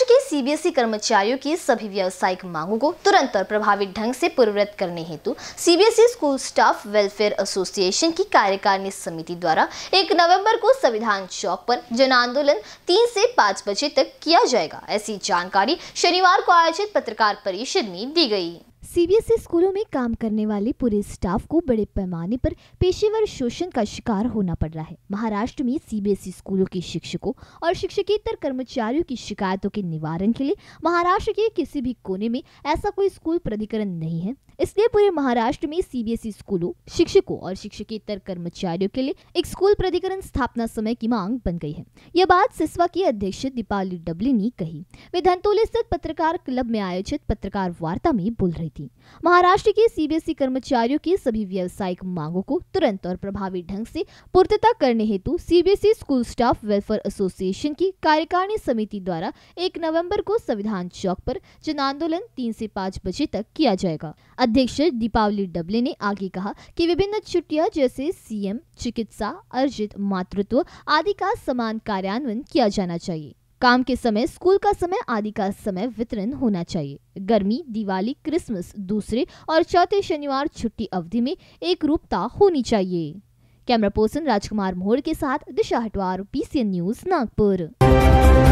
महाराष्ट्र के CBSE e कर्मचारियों की सभी व्यावसायिक मांगों को तुरंत और प्रभावी ढंग से पूर्ववृत्त करने हेतु CBSE e school staff welfare association की कार्यकारिणी समिति द्वारा एक नवंबर को संविधान चौक पर जन आंदोलन तीन से पाँच बजे तक किया जाएगा ऐसी जानकारी शनिवार को आयोजित पत्रकार परिषद में दी गई सीबीएसई स्कूलों में काम करने वाले पूरे स्टाफ को बड़े पैमाने पर पेशेवर शोषण का शिकार होना पड़ रहा है महाराष्ट्र में सीबीएसई स्कूलों के शिक्षकों और शिक्षकेतर कर्मचारियों की शिकायतों के निवारण के लिए महाराष्ट्र के किसी भी कोने में ऐसा कोई स्कूल प्राधिकरण नहीं है इसलिए पूरे महाराष्ट्र में सीबीएसई e स्कूलों शिक्षकों और शिक्षकेतर कर्मचारियों के लिए एक स्कूल प्राधिकरण स्थापना समय की मांग बन गई है यह बात सिसवा की अध्यक्ष दीपाली डबली ने कही वे धनतोले स्थित पत्रकार क्लब में आयोजित पत्रकार वार्ता में बोल रही थी महाराष्ट्र के सीबीएसई e कर्मचारियों की सभी व्यावसायिक मांगों को तुरंत और प्रभावी ढंग से पूर्तता करने हेतु CBSE e school staff welfare association की कार्यकारिणी समिति द्वारा एक नवम्बर को संविधान चौक पर जन आंदोलन तीन से पाँच बजे तक किया जाएगा अध्यक्ष दीपावली डबले ने आगे कहा कि विभिन्न छुट्टियां जैसे सीएम चिकित्सा अर्जित मातृत्व आदि का समान कार्यान्वयन किया जाना चाहिए काम के समय स्कूल का समय आदि का समय वितरण होना चाहिए गर्मी दिवाली क्रिसमस दूसरे और चौथे शनिवार छुट्टी अवधि में एक रूपता होनी चाहिए कैमरा पर्सन राजकुमार मोहर के साथ दिशा हटवार पीसीएन न्यूज नागपुर